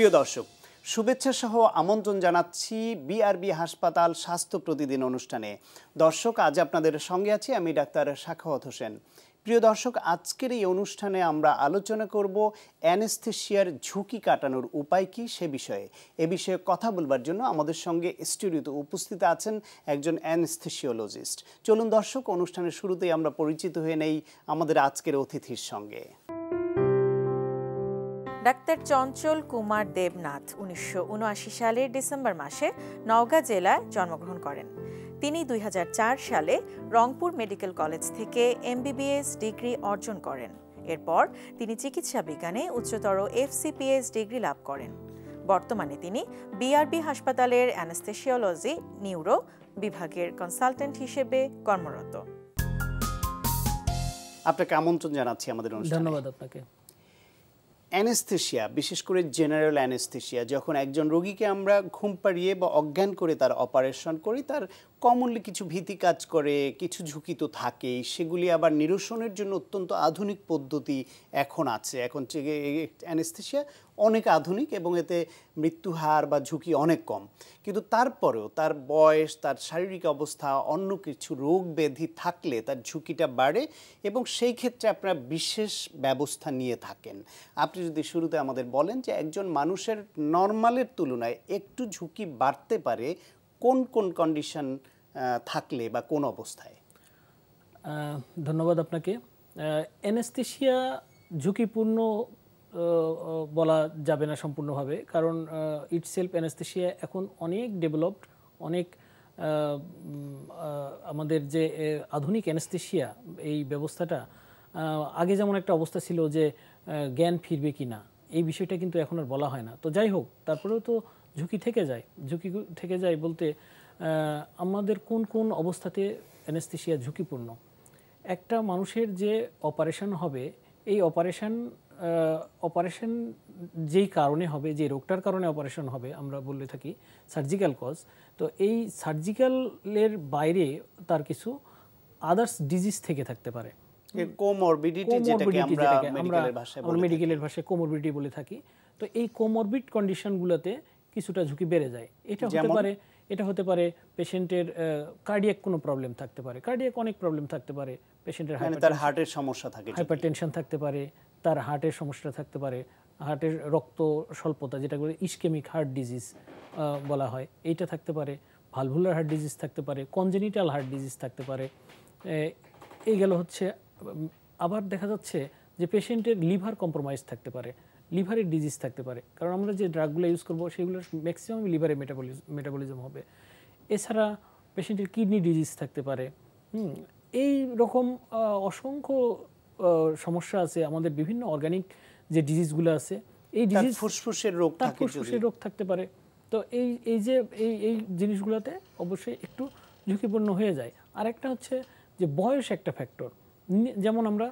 প্রিয় দর্শক শুভেচ্ছা সহ আমন্ত্রণ জানাচ্ছি বিআরবি হাসপাতাল স্বাস্থ্য প্রতিদিন অনুষ্ঠানে দর্শক আজ আপনাদের সঙ্গে আছি আমি ডাক্তার শাখাওয়াত হোসেন প্রিয় দর্শক আজকের এই অনুষ্ঠানে আমরা আলোচনা করব অ্যানেস্থেশিয়ার ঝুঁকি কাটানোর উপায় কি সে বিষয়ে এ বিষয়ে কথা বলবার জন্য আমাদের সঙ্গে স্টুডিওতে উপস্থিত আছেন একজন অ্যানেস্থেশিওলজিস্ট চলুন দর্শক অনুষ্ঠানের শুরুতেই আমরা পরিচিত হয়ে নেই আমাদের আজকের অতিথির সঙ্গে ডাক্তার চঞ্চল কুমার দেবনাথ উনিশশো সালের ডিসেম্বর মাসে নওগাঁ জেলায় জন্মগ্রহণ করেন তিনি দুই সালে রংপুর মেডিকেল কলেজ থেকে এমবিবিএস ডিগ্রি অর্জন করেন এরপর তিনি চিকিৎসা বিজ্ঞানে উচ্চতর এফসিপিএস ডিগ্রি লাভ করেন বর্তমানে তিনি বিআরবি হাসপাতালের অ্যানাস্থেসিওলজি নিউরো বিভাগের কনসালটেন্ট হিসেবে কর্মরত আপনাকে আমন্ত্রণ জানাচ্ছি আমাদের ধন্যবাদ আপনাকে অ্যানেস্থেশিয়া বিশেষ করে জেনারেল অ্যানেস্থেশিয়া যখন একজন রোগীকে আমরা ঘুম পাড়িয়ে বা অজ্ঞান করে তার অপারেশন করি তার কমনলি কিছু ভীতি কাজ করে কিছু ঝুঁকি তো থাকেই সেগুলি আবার নিরসনের জন্য অত্যন্ত আধুনিক পদ্ধতি এখন আছে এখন অ্যানেস্থেশিয়া অনেক আধুনিক এবং এতে মৃত্যু হার বা ঝুঁকি অনেক কম কিন্তু তারপরেও তার বয়স তার শারীরিক অবস্থা অন্য কিছু রোগ ব্যাধি থাকলে তার ঝুঁকিটা বাড়ে এবং সেই ক্ষেত্রে আপনারা বিশেষ ব্যবস্থা নিয়ে থাকেন আপনি যদি শুরুতে আমাদের বলেন যে একজন মানুষের নর্মালের তুলনায় একটু ঝুঁকি বাড়তে পারে কোন কোন কন্ডিশন থাকলে বা কোন অবস্থায় ধন্যবাদ আপনাকে অ্যানেস্তেশিয়া ঝুঁকিপূর্ণ বলা যাবে না সম্পূর্ণভাবে কারণ ইট সেলফ অ্যানেস্তেশিয়া এখন অনেক ডেভেলপড অনেক আমাদের যে আধুনিক অ্যানেস্থেশিয়া এই ব্যবস্থাটা আগে যেমন একটা অবস্থা ছিল যে জ্ঞান ফিরবে কি না এই বিষয়টা কিন্তু এখন আর বলা হয় না তো যাই হোক তারপরেও তো ঝুঁকি থেকে যায় ঝুঁকি থেকে যায় বলতে আমাদের কোন কোন অবস্থাতে অ্যানেস্থেশিয়া ঝুঁকিপূর্ণ একটা মানুষের যে অপারেশন হবে এই অপারেশন অপারেশন যেই কারণে হবে যে রোগটার কারণে অপারেশন হবে আমরা বলে থাকি সার্জিক্যাল কজ তো এই সার্জিক্যালের বাইরে তার কিছু আদার্স ডিজিজ থেকে থাকতে পারে আমরা মেডিকেলের ভাষায় কোমরবিডি বলে থাকি তো এই কোমরবিড কন্ডিশনগুলোতে কিছুটা ঝুঁকি বেড়ে যায় এটা হতে পারে এটা হতে পারে পেশেন্টের কার্ডিয়াক কোনো প্রবলেম থাকতে পারে কার্ডিয়াক অনেক প্রবলেম থাকতে পারে পেশেন্টের মানে তার হার্টের সমস্যা থাকে হাইপার টেনশন থাকতে পারে তার হার্টের সমস্যা থাকতে পারে হার্টের রক্ত স্বল্পতা যেটা করে ইস্কেমিক হার্ট ডিজিজ বলা হয় এইটা থাকতে পারে ভালভুলার হার্ট ডিজিজ থাকতে পারে কনজেনিটাল হার্ট ডিজিজ থাকতে পারে এই গেল হচ্ছে আবার দেখা যাচ্ছে যে পেশেন্টের লিভার কম্প্রোমাইজ থাকতে পারে লিভারের ডিজিজ থাকতে পারে কারণ আমরা যে ড্রাগগুলো ইউজ করবো সেগুলোর ম্যাক্সিমাম লিভারে মেটাবলিজম মেটাবলিজম হবে এছাড়া পেশেন্টের কিডনি ডিজিজ থাকতে পারে এই রকম অসংখ্য সমস্যা আছে আমাদের বিভিন্ন অর্গানিক যে ডিজিজগুলো আছে এই ডিজিজ ফুসফুসের রোগ তার ফুসফুসের রোগ থাকতে পারে তো এই এই যে এই এই জিনিসগুলোতে অবশ্যই একটু ঝুঁকিপূর্ণ হয়ে যায় আর একটা হচ্ছে যে বয়স একটা ফ্যাক্টর যেমন আমরা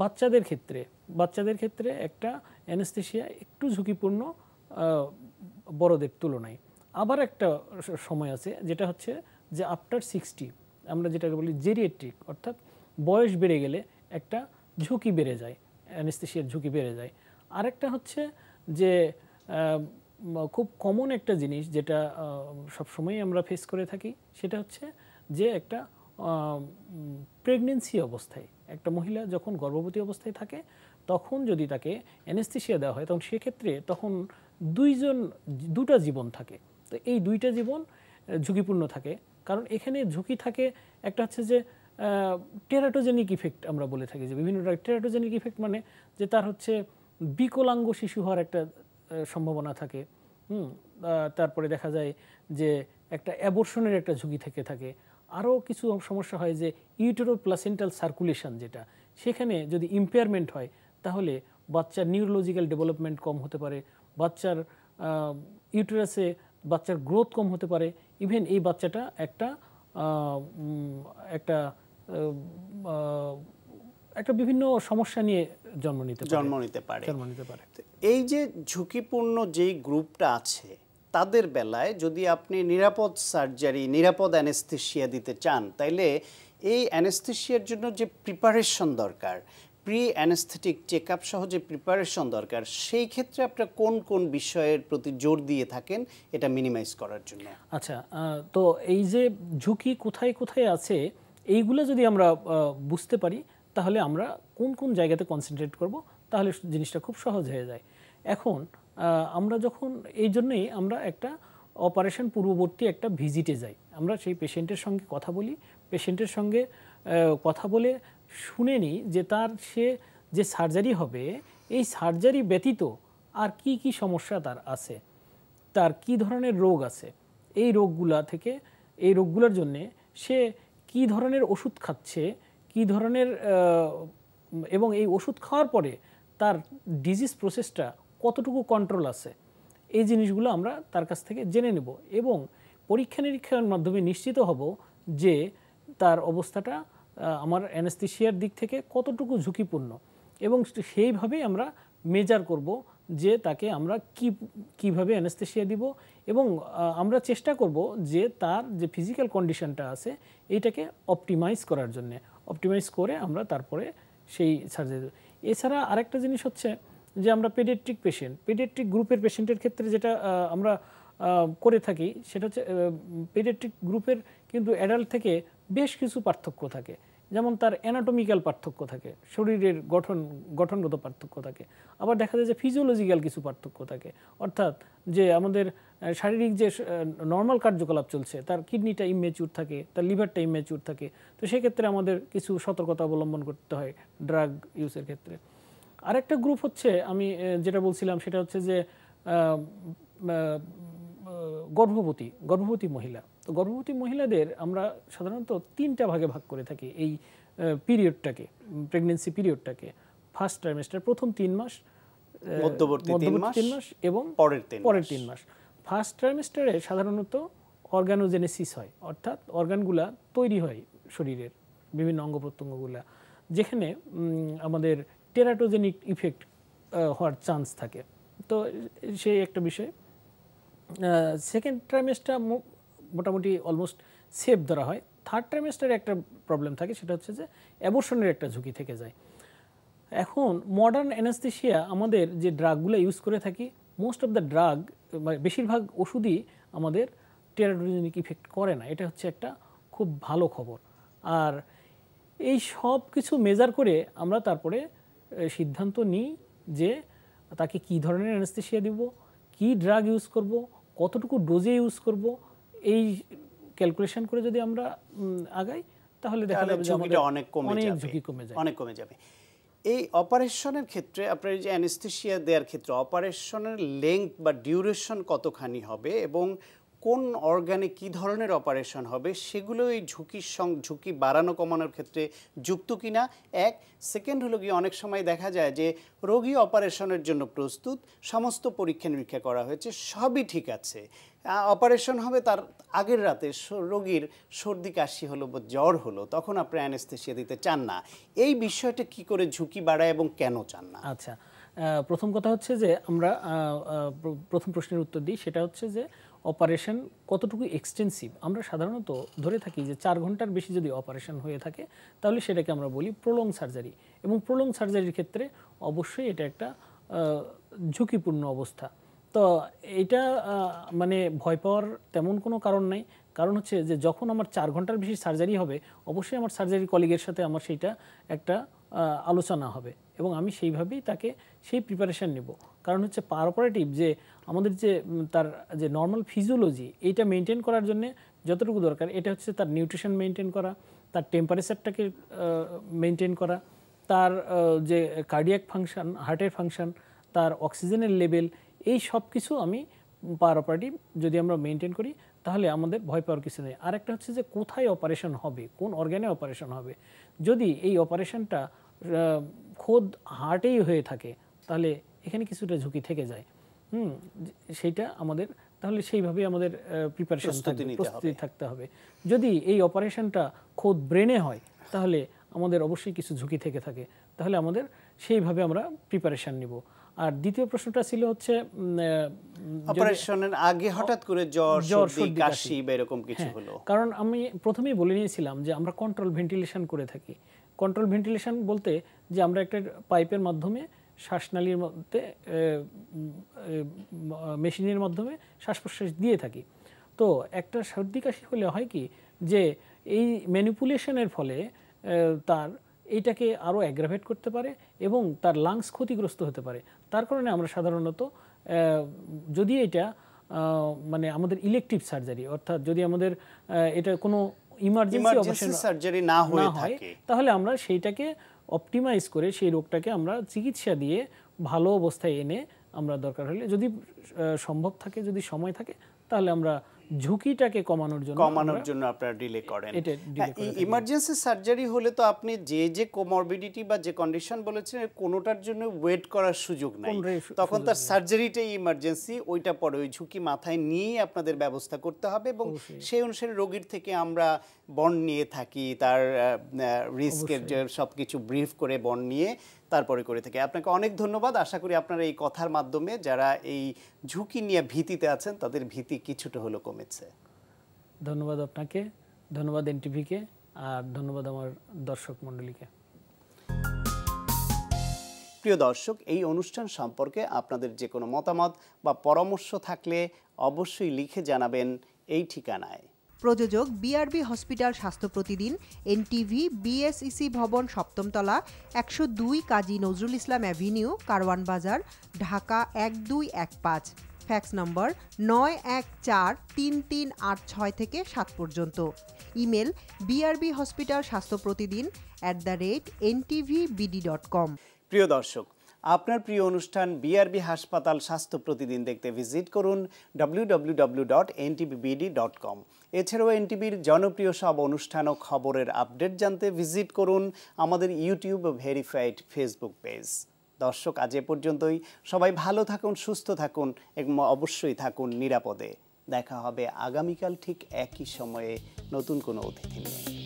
বাচ্চাদের ক্ষেত্রে বাচ্চাদের ক্ষেত্রে একটা অ্যানেস্থেশিয়া একটু ঝুঁকিপূর্ণ বড়দের তুলনায় আবার একটা সময় আছে যেটা হচ্ছে যে আফটার সিক্সটি আমরা যেটাকে বলি জেরিয়েট্রিক অর্থাৎ বয়স বেড়ে গেলে একটা ঝুঁকি বেড়ে যায় অ্যানেস্থেশিয়ার ঝুঁকি বেড়ে যায় আরেকটা হচ্ছে যে খুব কমন একটা জিনিস যেটা সবসময়ই আমরা ফেস করে থাকি সেটা হচ্ছে যে একটা প্রেগনেন্সি অবস্থায় একটা মহিলা যখন গর্ভবতী অবস্থায় থাকে তখন যদি তাকে অ্যানেস্থিসিয়া দেওয়া হয় তখন সেক্ষেত্রে তখন দুইজন দুটা জীবন থাকে তো এই দুইটা জীবন ঝুঁকিপূর্ণ থাকে কারণ এখানে ঝুঁকি থাকে একটা হচ্ছে যে টেরাটোজেনিক ইফেক্ট আমরা বলে থাকি যে বিভিন্ন টেরাটোজেনিক ইফেক্ট মানে যে তার হচ্ছে বিকলাঙ্গ শিশু হওয়ার একটা সম্ভাবনা থাকে হুম তারপরে দেখা যায় যে একটা অ্যাবর্ষণের একটা ঝুঁকি থেকে থাকে আরও কিছু সমস্যা হয় যে ইউটেরো প্লাসেন্টাল সার্কুলেশন যেটা সেখানে যদি ইম্পেয়ারমেন্ট হয় তাহলে বাচ্চার নিউরোলজিক্যাল ডেভেলপমেন্ট কম হতে পারে বাচ্চার ইউটেরাসে বাচ্চার গ্রোথ কম হতে পারে ইভেন এই বাচ্চাটা একটা একটা একটা বিভিন্ন সমস্যা নিয়ে জন্ম নিতে জন্ম নিতে পারে জন্ম নিতে পারে এই যে ঝুঁকিপূর্ণ যেই গ্রুপটা আছে তাদের বেলায় যদি আপনি নিরাপদ সার্জারি নিরাপদ অ্যানেস্থেশিয়া দিতে চান তাইলে এই অ্যানেস্থেশিয়ার জন্য যে প্রিপারেশন দরকার প্রি অ্যানেস্থেটিক চেক আপ সহ যে প্রিপারেশন দরকার সেই ক্ষেত্রে আপনার কোন কোন বিষয়ের প্রতি জোর দিয়ে থাকেন এটা মিনিমাইজ করার জন্য আচ্ছা তো এই যে ঝুঁকি কোথায় কোথায় আছে এইগুলো যদি আমরা বুঝতে পারি তাহলে আমরা কোন কোন জায়গাতে কনসেন্ট্রেট করব তাহলে জিনিসটা খুব সহজ হয়ে যায় এখন আমরা যখন এই জন্যেই আমরা একটা অপারেশন পূর্ববর্তী একটা ভিজিটে যাই আমরা সেই পেশেন্টের সঙ্গে কথা বলি পেশেন্টের সঙ্গে কথা বলে শুনেনি যে তার সে যে সার্জারি হবে এই সার্জারি ব্যতীত আর কি কি সমস্যা তার আছে তার কি ধরনের রোগ আছে এই রোগগুলা থেকে এই রোগগুলোর জন্যে সে কি ধরনের ওষুধ খাচ্ছে কি ধরনের এবং এই ওষুধ খাওয়ার পরে তার ডিজিজ প্রসেসটা কতটুকু কন্ট্রোল আছে এই জিনিসগুলো আমরা তার কাছ থেকে জেনে নেব এবং পরীক্ষা নিরীক্ষার মাধ্যমে নিশ্চিত হব যে তার অবস্থাটা আমার অ্যানেস্থিসিয়ার দিক থেকে কতটুকু ঝুঁকিপূর্ণ এবং সেইভাবেই আমরা মেজার করব যে তাকে আমরা কি কীভাবে অ্যানেস্থেশিয়া দিব এবং আমরা চেষ্টা করব যে তার যে ফিজিক্যাল কন্ডিশনটা আছে এইটাকে অপটিমাইজ করার জন্যে অপটিমাইজ করে আমরা তারপরে সেই সার্জারি এছাড়া আরেকটা জিনিস হচ্ছে যে আমরা পেডিয়াট্রিক পেশেন্ট পেডিয়াট্রিক গ্রুপের পেশেন্টের ক্ষেত্রে যেটা আমরা করে থাকি সেটা হচ্ছে পেডিয়াট্রিক গ্রুপের কিন্তু অ্যাডাল্ট থেকে বেশ কিছু পার্থক্য থাকে যেমন তার অ্যানাটমিক্যাল পার্থক্য থাকে শরীরের গঠন গঠনগত পার্থক্য থাকে আবার দেখা যায় যে ফিজিওলজিক্যাল কিছু পার্থক্য থাকে অর্থাৎ যে আমাদের শারীরিক যে নর্মাল কার্যকলাপ চলছে তার কিডনিটা ইমেচিউর থাকে তার লিভারটা ইমেচিউর থাকে তো সেক্ষেত্রে আমাদের কিছু সতর্কতা অবলম্বন করতে হয় ড্রাগ ইউজের ক্ষেত্রে আরেকটা গ্রুপ হচ্ছে আমি যেটা বলছিলাম সেটা হচ্ছে যে গর্ভবতী গর্ভবতী মহিলা তো গর্ভবতী মহিলাদের আমরা সাধারণত তিনটা ভাগে ভাগ করে থাকি এই পিরিয়ডটাকে প্রেগনেন্সি পিরিয়ডটাকে ফার্স্ট ট্রাইমেস্টার প্রথম তিন মাস মধ্যবর্তী তিন মাস এবং পরের তিন পরের তিন মাস ফার্স্ট ট্রাইমেস্টারে সাধারণত অর্গানোজেনেসিস হয় অর্থাৎ অর্গানগুলা তৈরি হয় শরীরের বিভিন্ন অঙ্গ প্রত্যঙ্গগুলা যেখানে আমাদের টেরাটোজেনিক ইফেক্ট হওয়ার চান্স থাকে তো সেই একটা বিষয় সেকেন্ড ট্রাইমেস্টার মোটামুটি অলমোস্ট সেফ ধরা হয় থার্ড ট্রেমেস্টারে একটা প্রবলেম থাকে সেটা হচ্ছে যে অ্যাবর্শনের একটা ঝুঁকি থেকে যায় এখন মডার্ন অ্যানাস্থেশিয়া আমাদের যে ড্রাগগুলো ইউজ করে থাকি মোস্ট অফ দ্য ড্রাগ বেশিরভাগ ওষুধই আমাদের টেরাডোজেনিক ইফেক্ট করে না এটা হচ্ছে একটা খুব ভালো খবর আর এই সব কিছু মেজার করে আমরা তারপরে সিদ্ধান্ত নিই যে তাকে কি ধরনের অ্যানাস্থেশিয়া দিব কি ড্রাগ ইউজ করব কতটুকু ডোজে ইউজ করব এই ক্যালকুলেশন করে যদি আমরা আগাই তাহলে দেখা যাবে ঝুঁকিটা অনেক কমে যাবে ঝুঁকি কমে যাবে অনেক কমে যাবে এই অপারেশনের ক্ষেত্রে আপনার এই যে অ্যানেস্থেশিয়া দেওয়ার ক্ষেত্রে অপারেশনের লেন্থ বা ডিউরেশন কতখানি হবে এবং কোন অর্গানে কি ধরনের অপারেশন হবে সেগুলো এই ঝুঁকির ঝুঁকি বাড়ানো কমানোর ক্ষেত্রে যুক্ত কিনা এক সেকেন্ড হলো গিয়ে অনেক সময় দেখা যায় যে রোগী অপারেশনের জন্য প্রস্তুত সমস্ত পরীক্ষা নিরীক্ষা করা হয়েছে সবই ঠিক আছে অপারেশন হবে তার আগের রাতে রোগীর সর্দি কাশি হলো বা জ্বর হলো তখন আপনি অ্যানেস্থেসিয়া দিতে চান না এই বিষয়টা কি করে ঝুঁকি বাড়ায় এবং কেন চান না আচ্ছা প্রথম কথা হচ্ছে যে আমরা প্রথম প্রশ্নের উত্তর দিই সেটা হচ্ছে যে অপারেশন কতটুকু এক্সটেন্সিভ আমরা সাধারণত ধরে থাকি যে চার ঘন্টার বেশি যদি অপারেশন হয়ে থাকে তাহলে সেটাকে আমরা বলি প্রলং সার্জারি এবং প্রলং সার্জারির ক্ষেত্রে অবশ্যই এটা একটা ঝুঁকিপূর্ণ অবস্থা তো এটা মানে ভয় পাওয়ার তেমন কোনো কারণ নাই কারণ হচ্ছে যে যখন আমার চার ঘন্টার বেশি সার্জারি হবে অবশ্যই আমার সার্জারি কলিগের সাথে আমার সেইটা একটা আলোচনা হবে এবং আমি সেইভাবেই তাকে সেই প্রিপারেশান নেব কারণ হচ্ছে পার অপারেটিভ যে আমাদের যে তার যে নর্মাল ফিজিওলজি এইটা মেনটেন করার জন্য যতটুকু দরকার এটা হচ্ছে তার নিউট্রিশন মেনটেন করা তার টেম্পারেচারটাকে মেনটেন করা তার যে কার্ডিয়াক ফাংশান হার্টের ফাংশান তার অক্সিজেনের লেভেল এই সব কিছু আমি পার অপারেটিভ যদি আমরা মেনটেন করি তাহলে আমাদের ভয় পাওয়ার কিছু নেই আরেকটা হচ্ছে যে কোথায় অপারেশন হবে কোন অর্গ্যানে অপারেশন হবে যদি এই অপারেশনটা খোদ হার্টেই হয়ে থাকে তাহলে এখানে কিছুটা ঝুঁকি থেকে যায় হুম সেইটা আমাদের তাহলে সেইভাবে আমাদের প্রিপারেশন প্রস্তুতি থাকতে হবে যদি এই অপারেশনটা খোদ ব্রেনে হয় তাহলে আমাদের অবশ্যই কিছু ঝুঁকি থেকে থাকে তাহলে আমাদের সেইভাবে আমরা প্রিপারেশন নিব আর দ্বিতীয় প্রশ্নটা ছিল হচ্ছে অপারেশনের আগে হঠাৎ করে জ্বর সর্দি কাশি বা এরকম কিছু হ্যাঁ, হলো কারণ আমি প্রথমেই বলে নিয়েছিলাম যে আমরা কন্ট্রোল ভেন্টিলেশন করে থাকি কন্ট্রোল ভেন্টিলেশন বলতে যে আমরা একটা পাইপের মাধ্যমে শ্বাসনালীর মধ্যে মেশিনের মাধ্যমে শ্বাস প্রশ্বাস দিয়ে থাকি তো একটা সর্দি কাশি হলে হয় কি যে এই ম্যানিপুলেশনের ফলে তার এইটাকে আরও অ্যাগ্রাভেট করতে পারে এবং তার লাংস ক্ষতিগ্রস্ত হতে পারে তার কারণে আমরা সাধারণত যদি এটা মানে আমাদের ইলেকটিভ সার্জারি অর্থাৎ যদি আমাদের এটা কোনো ইমার্জেন্সি অপারেশন সার্জারি না হয়ে থাকে তাহলে আমরা সেইটাকে অপটিমাইজ করে সেই রোগটাকে আমরা চিকিৎসা দিয়ে ভালো অবস্থায় এনে আমরা দরকার হলে যদি সম্ভব থাকে যদি সময় থাকে তাহলে আমরা ঝুঁকিটাকে কমানোর জন্য কমানোর জন্য আপনারা ডিলে করেন হ্যাঁ, ইমার্জেন্সি সার্জারি হলে তো আপনি যে যে কোমরবিডিটি বা যে কন্ডিশন বলেছেন কোনোটার জন্য ওয়েট করার সুযোগ নাই তখন তার সার্জারিটাই ইমার্জেন্সি ওইটা পরে ওই ঝুঁকি মাথায় নিয়েই আপনাদের ব্যবস্থা করতে হবে এবং সেই অনুসারে রোগীর থেকে আমরা বন্ড নিয়ে থাকি তার রিস্কের সব কিছু ব্রিফ করে বন্ড নিয়ে তারপরে করে থাকি আপনাকে অনেক ধন্যবাদ আশা করি আপনার এই কথার মাধ্যমে যারা এই ঝুঁকি নিয়ে ভীতিতে আছেন তাদের ভীতি কিছুটা হলেও কমেছে ধন্যবাদ আপনাকে ধন্যবাদ এনটিভিকে আর ধন্যবাদ আমার দর্শক মণ্ডলীকে প্রিয় দর্শক এই অনুষ্ঠান সম্পর্কে আপনাদের যে কোনো মতামত বা পরামর্শ থাকলে অবশ্যই লিখে জানাবেন এই ঠিকানায় প্রযোজক বিআরবি হসপিটাল স্বাস্থ্য প্রতিদিন এনটিভি বিএসইসি e ভবন সপ্তমতলা একশো দুই কাজী নজরুল ইসলাম অ্যাভিনিউ কারওয়ান বাজার ঢাকা এক দুই এক পাঁচ ফ্যাক্স নম্বর নয় এক চার তিন তিন আট ছয় থেকে সাত পর্যন্ত ইমেল বিআরবি হসপিটাল স্বাস্থ্য প্রতিদিন at the rate NTV BD dot com প্রিয় দর্শক আপনার প্রিয় অনুষ্ঠান বিআরবি হাসপাতাল স্বাস্থ্য প্রতিদিন দেখতে ভিজিট করুন www.ntbbd.com এছাড়াও এনটিভির জনপ্রিয় সব অনুষ্ঠান ও খবরের আপডেট জানতে ভিজিট করুন আমাদের ইউটিউব ভেরিফাইড ফেসবুক পেজ দর্শক আজ এ পর্যন্তই সবাই ভালো থাকুন সুস্থ থাকুন এবং অবশ্যই থাকুন নিরাপদে দেখা হবে আগামীকাল ঠিক একই সময়ে নতুন কোনো অতিথি নিয়ে